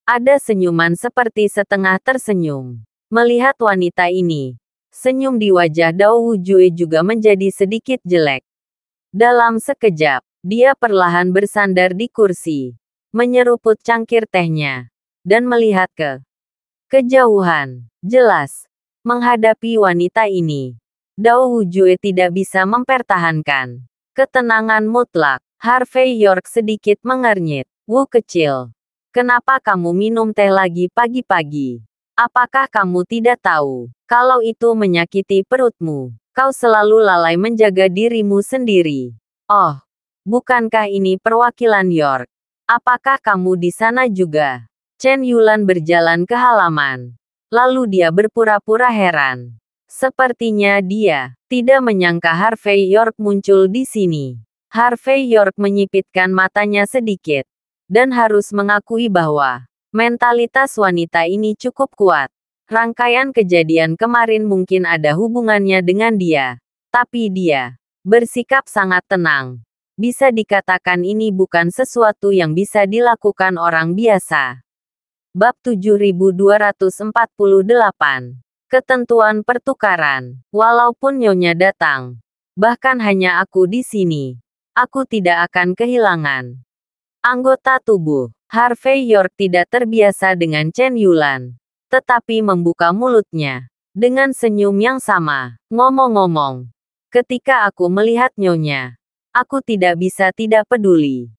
ada senyuman seperti setengah tersenyum. Melihat wanita ini, senyum di wajah Dao Wujue juga menjadi sedikit jelek. Dalam sekejap, dia perlahan bersandar di kursi menyeruput cangkir tehnya, dan melihat ke kejauhan. Jelas, menghadapi wanita ini, Dao Wujue tidak bisa mempertahankan ketenangan mutlak. Harvey York sedikit mengernyit. Wu kecil, kenapa kamu minum teh lagi pagi-pagi? Apakah kamu tidak tahu kalau itu menyakiti perutmu? Kau selalu lalai menjaga dirimu sendiri. Oh, bukankah ini perwakilan York? Apakah kamu di sana juga? Chen Yulan berjalan ke halaman. Lalu dia berpura-pura heran. Sepertinya dia tidak menyangka Harvey York muncul di sini. Harvey York menyipitkan matanya sedikit. Dan harus mengakui bahwa mentalitas wanita ini cukup kuat. Rangkaian kejadian kemarin mungkin ada hubungannya dengan dia, tapi dia bersikap sangat tenang bisa dikatakan ini bukan sesuatu yang bisa dilakukan orang biasa. Bab 7248 Ketentuan pertukaran, walaupun Nyonya datang, bahkan hanya aku di sini, aku tidak akan kehilangan anggota tubuh. Harvey York tidak terbiasa dengan Chen Yulan, tetapi membuka mulutnya dengan senyum yang sama. Ngomong-ngomong, ketika aku melihat Nyonya, Aku tidak bisa tidak peduli.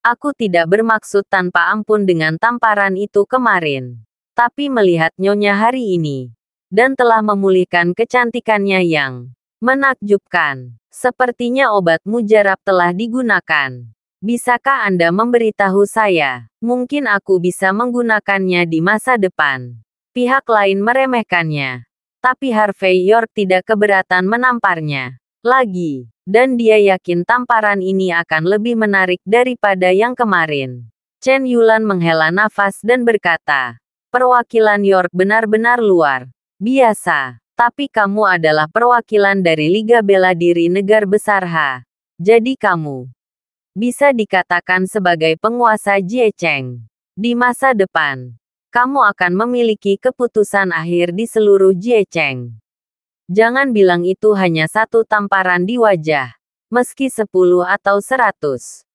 Aku tidak bermaksud tanpa ampun dengan tamparan itu kemarin. Tapi melihat Nyonya hari ini. Dan telah memulihkan kecantikannya yang menakjubkan. Sepertinya obat mujarab telah digunakan. Bisakah Anda memberitahu saya? Mungkin aku bisa menggunakannya di masa depan. Pihak lain meremehkannya. Tapi Harvey York tidak keberatan menamparnya lagi, dan dia yakin tamparan ini akan lebih menarik daripada yang kemarin. Chen Yulan menghela nafas dan berkata, perwakilan York benar-benar luar biasa, tapi kamu adalah perwakilan dari Liga Bela Diri Negar Besar Ha. Jadi kamu bisa dikatakan sebagai penguasa Jie Cheng. Di masa depan, kamu akan memiliki keputusan akhir di seluruh Jie Cheng. Jangan bilang itu hanya satu tamparan di wajah, meski sepuluh atau seratus.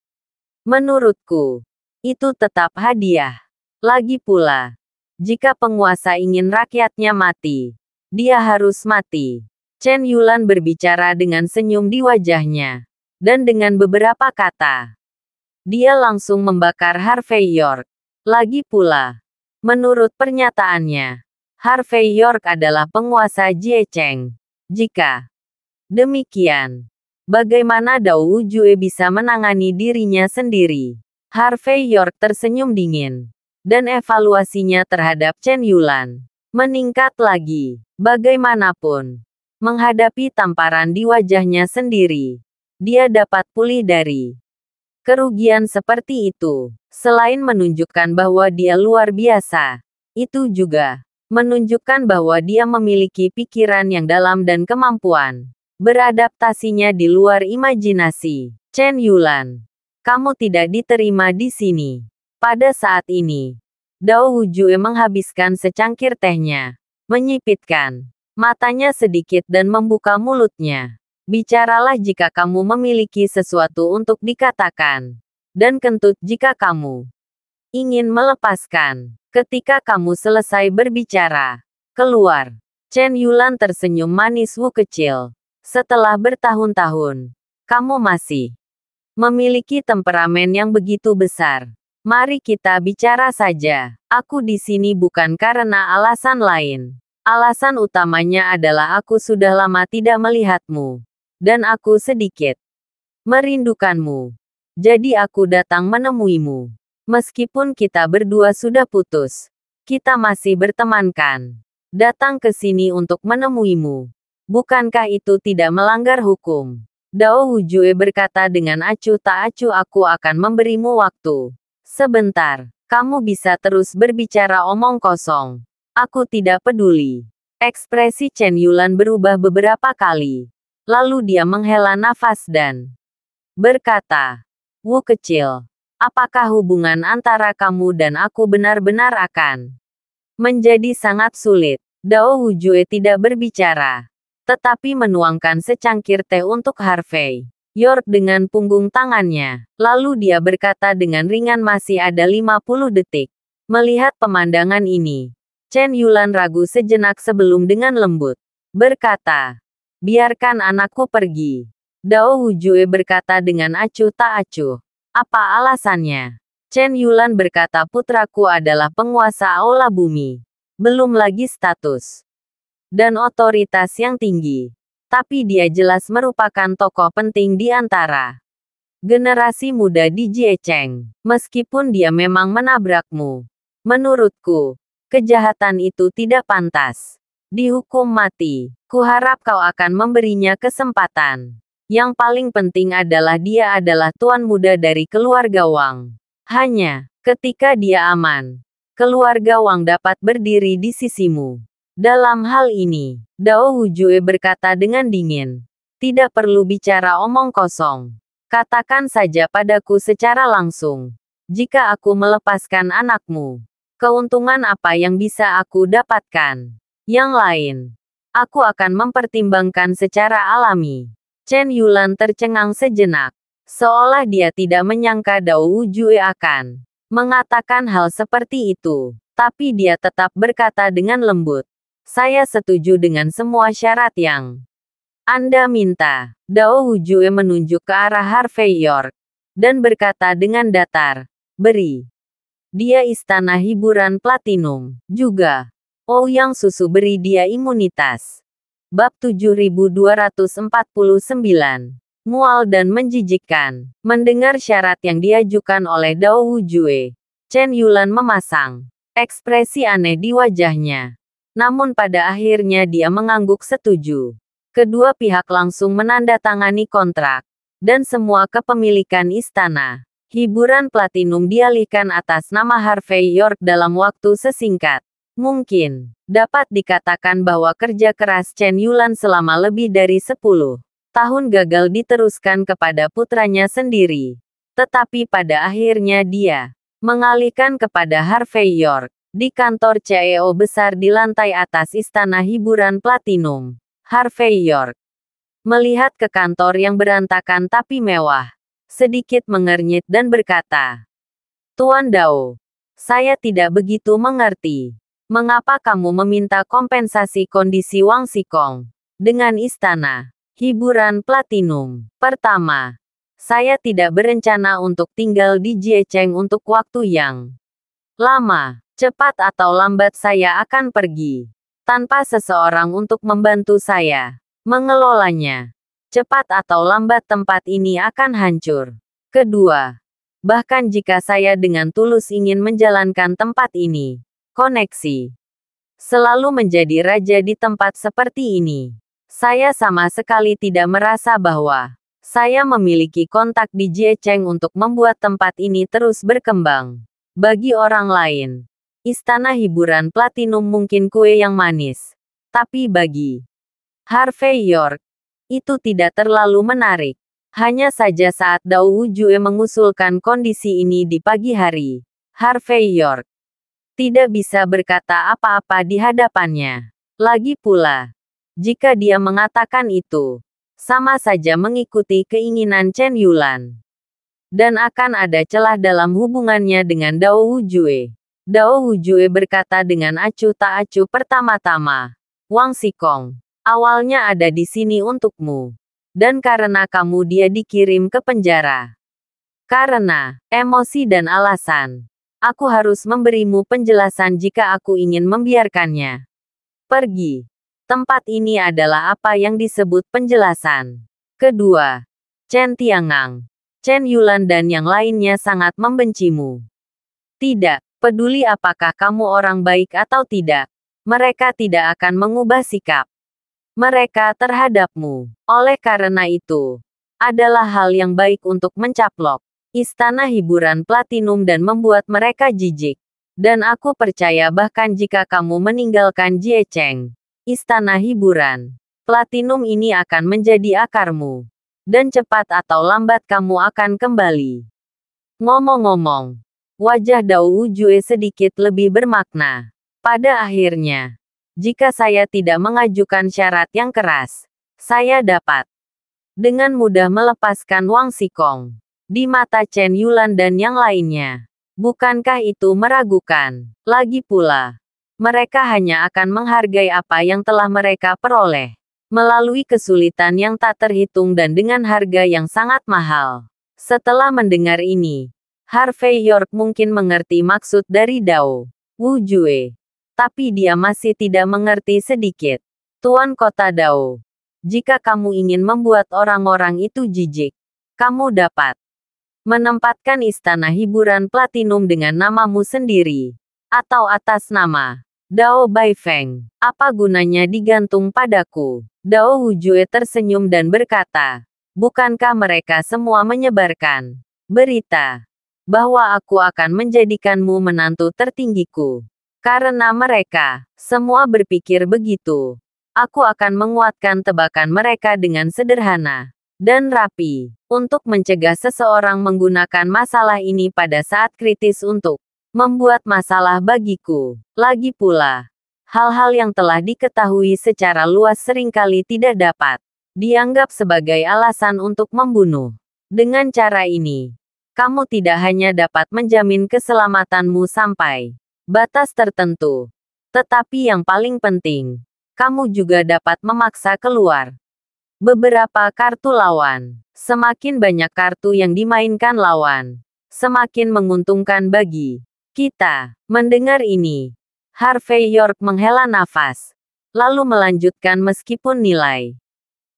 Menurutku, itu tetap hadiah. Lagi pula, jika penguasa ingin rakyatnya mati, dia harus mati. Chen Yulan berbicara dengan senyum di wajahnya, dan dengan beberapa kata. Dia langsung membakar Harvey York. Lagi pula, menurut pernyataannya, Harvey York adalah penguasa Jie Cheng. Jika demikian, bagaimana Dao Jue bisa menangani dirinya sendiri? Harvey York tersenyum dingin. Dan evaluasinya terhadap Chen Yulan meningkat lagi. Bagaimanapun, menghadapi tamparan di wajahnya sendiri, dia dapat pulih dari kerugian seperti itu. Selain menunjukkan bahwa dia luar biasa, itu juga menunjukkan bahwa dia memiliki pikiran yang dalam dan kemampuan beradaptasinya di luar imajinasi. Chen Yulan, kamu tidak diterima di sini. Pada saat ini, Dao Wujue menghabiskan secangkir tehnya, menyipitkan matanya sedikit dan membuka mulutnya. Bicaralah jika kamu memiliki sesuatu untuk dikatakan, dan kentut jika kamu ingin melepaskan. Ketika kamu selesai berbicara, keluar. Chen Yulan tersenyum manis Wu kecil. Setelah bertahun-tahun, kamu masih memiliki temperamen yang begitu besar. Mari kita bicara saja. Aku di sini bukan karena alasan lain. Alasan utamanya adalah aku sudah lama tidak melihatmu. Dan aku sedikit merindukanmu. Jadi aku datang menemuimu. Meskipun kita berdua sudah putus, kita masih bertemankan. Datang ke sini untuk menemuimu. Bukankah itu tidak melanggar hukum? Dao Jue berkata dengan acuh tak acuh aku akan memberimu waktu. Sebentar, kamu bisa terus berbicara omong kosong. Aku tidak peduli. Ekspresi Chen Yulan berubah beberapa kali. Lalu dia menghela nafas dan berkata, Wu kecil, apakah hubungan antara kamu dan aku benar-benar akan menjadi sangat sulit. Dao Hujue tidak berbicara, tetapi menuangkan secangkir teh untuk Harvey. York dengan punggung tangannya. Lalu dia berkata dengan ringan masih ada 50 detik. Melihat pemandangan ini, Chen Yulan ragu sejenak sebelum dengan lembut berkata, "Biarkan anakku pergi." Dao Hujue berkata dengan acuh tak acuh, apa alasannya? Chen Yulan berkata putraku adalah penguasa aula bumi. Belum lagi status. Dan otoritas yang tinggi. Tapi dia jelas merupakan tokoh penting di antara generasi muda di Cheng. Meskipun dia memang menabrakmu. Menurutku, kejahatan itu tidak pantas. Dihukum mati. Kuharap kau akan memberinya kesempatan. Yang paling penting adalah dia adalah tuan muda dari keluarga Wang. Hanya ketika dia aman, keluarga Wang dapat berdiri di sisimu. Dalam hal ini, Dao Hujue berkata dengan dingin. Tidak perlu bicara omong kosong. Katakan saja padaku secara langsung. Jika aku melepaskan anakmu, keuntungan apa yang bisa aku dapatkan? Yang lain, aku akan mempertimbangkan secara alami. Chen Yulan tercengang sejenak. Seolah dia tidak menyangka Dao Jue akan mengatakan hal seperti itu. Tapi dia tetap berkata dengan lembut. Saya setuju dengan semua syarat yang Anda minta. Dao Jue menunjuk ke arah Harvey York. Dan berkata dengan datar. Beri. Dia istana hiburan platinum. Juga. Oh yang susu beri dia imunitas. Bab 7249. Mual dan menjijikkan. Mendengar syarat yang diajukan oleh Dao Jue, Chen Yulan memasang ekspresi aneh di wajahnya. Namun pada akhirnya dia mengangguk setuju. Kedua pihak langsung menandatangani kontrak dan semua kepemilikan istana. Hiburan platinum dialihkan atas nama Harvey York dalam waktu sesingkat. Mungkin, dapat dikatakan bahwa kerja keras Chen Yulan selama lebih dari 10 tahun gagal diteruskan kepada putranya sendiri. Tetapi pada akhirnya dia mengalihkan kepada Harvey York di kantor CEO besar di lantai atas Istana Hiburan Platinum, Harvey York. Melihat ke kantor yang berantakan tapi mewah, sedikit mengernyit dan berkata, Tuan Dao, saya tidak begitu mengerti. Mengapa kamu meminta kompensasi kondisi Wang Sikong dengan istana? Hiburan platinum. Pertama, saya tidak berencana untuk tinggal di Jiecheng untuk waktu yang lama. Cepat atau lambat saya akan pergi tanpa seseorang untuk membantu saya mengelolanya. Cepat atau lambat tempat ini akan hancur. Kedua, bahkan jika saya dengan tulus ingin menjalankan tempat ini, Koneksi selalu menjadi raja di tempat seperti ini. Saya sama sekali tidak merasa bahwa saya memiliki kontak di Cheng untuk membuat tempat ini terus berkembang. Bagi orang lain, istana hiburan platinum mungkin kue yang manis. Tapi bagi Harvey York, itu tidak terlalu menarik. Hanya saja saat Dao Jue mengusulkan kondisi ini di pagi hari, Harvey York tidak bisa berkata apa-apa di hadapannya. Lagi pula, jika dia mengatakan itu, sama saja mengikuti keinginan Chen Yulan. Dan akan ada celah dalam hubungannya dengan Dao Wujue. Dao Wujue berkata dengan acuh tak acuh pertama-tama. Wang Sikong, awalnya ada di sini untukmu. Dan karena kamu dia dikirim ke penjara. Karena, emosi dan alasan. Aku harus memberimu penjelasan jika aku ingin membiarkannya. Pergi. Tempat ini adalah apa yang disebut penjelasan. Kedua, Chen Tiangang, Chen Yulan dan yang lainnya sangat membencimu. Tidak, peduli apakah kamu orang baik atau tidak, mereka tidak akan mengubah sikap mereka terhadapmu. Oleh karena itu, adalah hal yang baik untuk mencaplok istana hiburan platinum dan membuat mereka jijik. Dan aku percaya bahkan jika kamu meninggalkan Jie Cheng, istana hiburan, platinum ini akan menjadi akarmu. Dan cepat atau lambat kamu akan kembali. Ngomong-ngomong, wajah Dao Jue sedikit lebih bermakna. Pada akhirnya, jika saya tidak mengajukan syarat yang keras, saya dapat dengan mudah melepaskan Wang Sikong di mata Chen Yulan dan yang lainnya. Bukankah itu meragukan? Lagi pula, mereka hanya akan menghargai apa yang telah mereka peroleh melalui kesulitan yang tak terhitung dan dengan harga yang sangat mahal. Setelah mendengar ini, Harvey York mungkin mengerti maksud dari Dao Wu Jue, tapi dia masih tidak mengerti sedikit. Tuan Kota Dao, jika kamu ingin membuat orang-orang itu jijik, kamu dapat menempatkan istana hiburan platinum dengan namamu sendiri, atau atas nama Dao Bai Feng. Apa gunanya digantung padaku? Dao Jue tersenyum dan berkata, bukankah mereka semua menyebarkan berita bahwa aku akan menjadikanmu menantu tertinggiku? Karena mereka semua berpikir begitu, aku akan menguatkan tebakan mereka dengan sederhana dan rapi untuk mencegah seseorang menggunakan masalah ini pada saat kritis untuk membuat masalah bagiku. Lagi pula, hal-hal yang telah diketahui secara luas seringkali tidak dapat dianggap sebagai alasan untuk membunuh. Dengan cara ini, kamu tidak hanya dapat menjamin keselamatanmu sampai batas tertentu, tetapi yang paling penting, kamu juga dapat memaksa keluar Beberapa kartu lawan. Semakin banyak kartu yang dimainkan lawan, semakin menguntungkan bagi kita. Mendengar ini, Harvey York menghela nafas, lalu melanjutkan meskipun nilai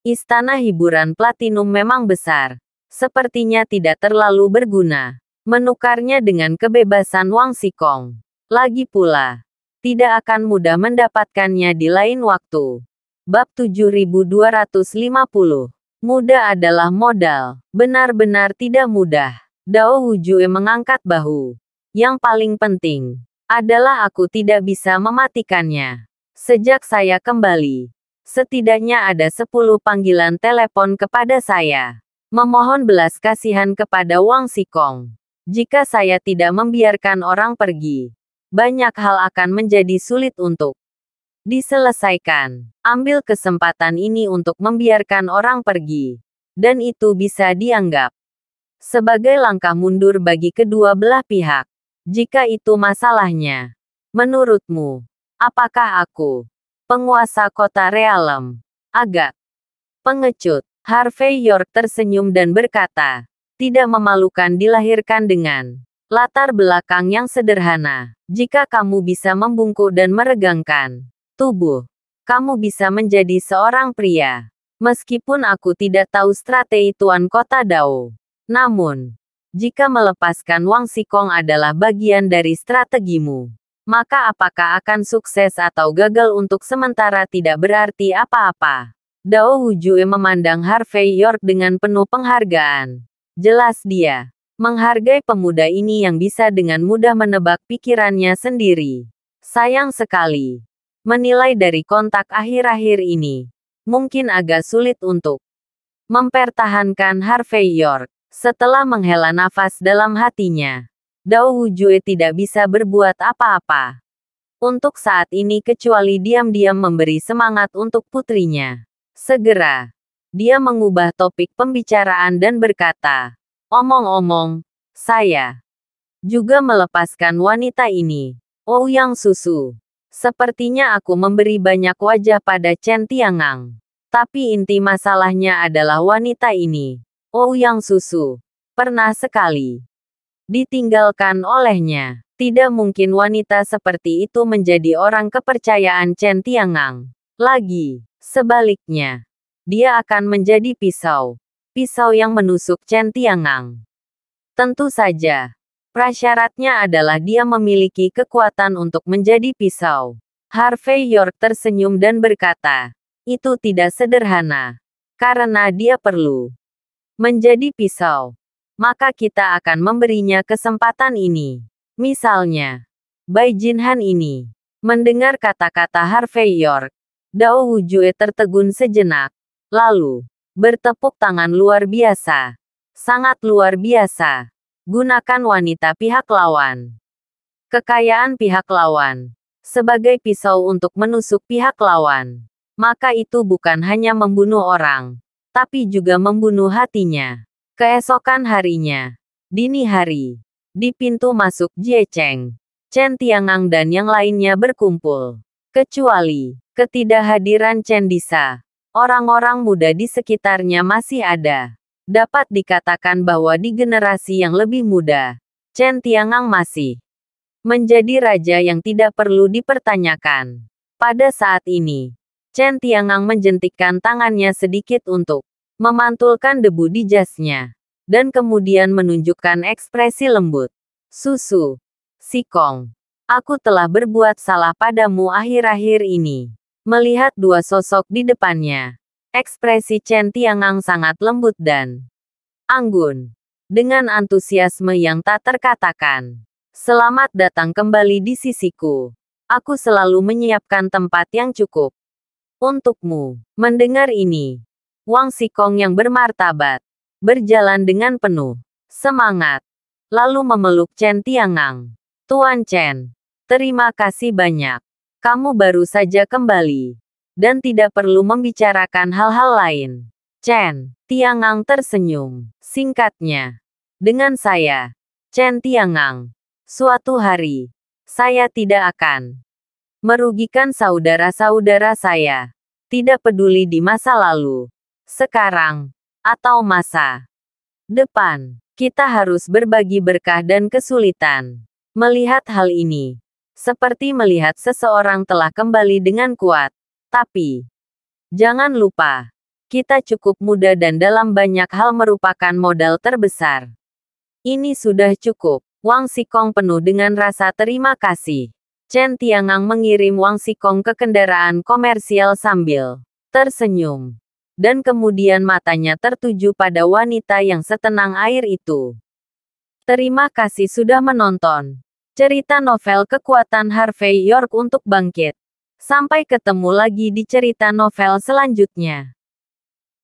Istana Hiburan Platinum memang besar, sepertinya tidak terlalu berguna. Menukarnya dengan kebebasan Wang Sikong. Lagi pula, tidak akan mudah mendapatkannya di lain waktu. Bab 7250. Muda adalah modal. Benar-benar tidak mudah. Dao Wujue mengangkat bahu. Yang paling penting adalah aku tidak bisa mematikannya. Sejak saya kembali, setidaknya ada 10 panggilan telepon kepada saya. Memohon belas kasihan kepada Wang Sikong. Jika saya tidak membiarkan orang pergi, banyak hal akan menjadi sulit untuk diselesaikan. Ambil kesempatan ini untuk membiarkan orang pergi, dan itu bisa dianggap sebagai langkah mundur bagi kedua belah pihak. Jika itu masalahnya, menurutmu, apakah aku, penguasa kota realem, agak pengecut? Harvey York tersenyum dan berkata, tidak memalukan dilahirkan dengan latar belakang yang sederhana. Jika kamu bisa membungkuk dan meregangkan tubuh. Kamu bisa menjadi seorang pria. Meskipun aku tidak tahu strategi Tuan Kota Dao. Namun, jika melepaskan Wang Sikong adalah bagian dari strategimu, maka apakah akan sukses atau gagal untuk sementara tidak berarti apa-apa. Dao Hujue memandang Harvey York dengan penuh penghargaan. Jelas dia menghargai pemuda ini yang bisa dengan mudah menebak pikirannya sendiri. Sayang sekali, Menilai dari kontak akhir-akhir ini, mungkin agak sulit untuk mempertahankan Harvey York. Setelah menghela nafas dalam hatinya, Dao Wujue tidak bisa berbuat apa-apa. Untuk saat ini kecuali diam-diam memberi semangat untuk putrinya. Segera, dia mengubah topik pembicaraan dan berkata, Omong-omong, saya juga melepaskan wanita ini. Oh susu. Sepertinya aku memberi banyak wajah pada Chen Tiangang. Tapi inti masalahnya adalah wanita ini. Oh yang susu. Pernah sekali. Ditinggalkan olehnya. Tidak mungkin wanita seperti itu menjadi orang kepercayaan Chen Tiangang. Lagi, sebaliknya. Dia akan menjadi pisau. Pisau yang menusuk Chen Tiangang. Tentu saja, Prasyaratnya adalah dia memiliki kekuatan untuk menjadi pisau. Harvey York tersenyum dan berkata, itu tidak sederhana. Karena dia perlu menjadi pisau. Maka kita akan memberinya kesempatan ini. Misalnya, Bai Jinhan ini. Mendengar kata-kata Harvey York, Dao Wujue tertegun sejenak. Lalu, bertepuk tangan luar biasa. Sangat luar biasa. Gunakan wanita pihak lawan. Kekayaan pihak lawan. Sebagai pisau untuk menusuk pihak lawan. Maka itu bukan hanya membunuh orang, tapi juga membunuh hatinya. Keesokan harinya, dini hari, di pintu masuk Jie Cheng, Chen Tiangang dan yang lainnya berkumpul. Kecuali, ketidakhadiran Chen Disa, orang-orang muda di sekitarnya masih ada. Dapat dikatakan bahwa di generasi yang lebih muda, Chen Tiangang masih menjadi raja yang tidak perlu dipertanyakan. Pada saat ini, Chen Tiangang menjentikkan tangannya sedikit untuk memantulkan debu di jasnya, dan kemudian menunjukkan ekspresi lembut. Susu, si Kong, aku telah berbuat salah padamu akhir-akhir ini. Melihat dua sosok di depannya, Ekspresi Chen Tiangang sangat lembut dan anggun. Dengan antusiasme yang tak terkatakan. Selamat datang kembali di sisiku. Aku selalu menyiapkan tempat yang cukup. Untukmu, mendengar ini. Wang Sikong yang bermartabat. Berjalan dengan penuh semangat. Lalu memeluk Chen Tiangang. Tuan Chen, terima kasih banyak. Kamu baru saja kembali dan tidak perlu membicarakan hal-hal lain. Chen Tiangang tersenyum. Singkatnya, dengan saya, Chen Tiangang, suatu hari saya tidak akan merugikan saudara-saudara saya. Tidak peduli di masa lalu, sekarang, atau masa depan, kita harus berbagi berkah dan kesulitan. Melihat hal ini, seperti melihat seseorang telah kembali dengan kuat, tapi, jangan lupa, kita cukup muda dan dalam banyak hal merupakan modal terbesar. Ini sudah cukup. Wang Sikong penuh dengan rasa terima kasih. Chen Tiangang mengirim Wang Sikong ke kendaraan komersial sambil tersenyum. Dan kemudian matanya tertuju pada wanita yang setenang air itu. Terima kasih sudah menonton. Cerita novel kekuatan Harvey York untuk bangkit. Sampai ketemu lagi di cerita novel selanjutnya.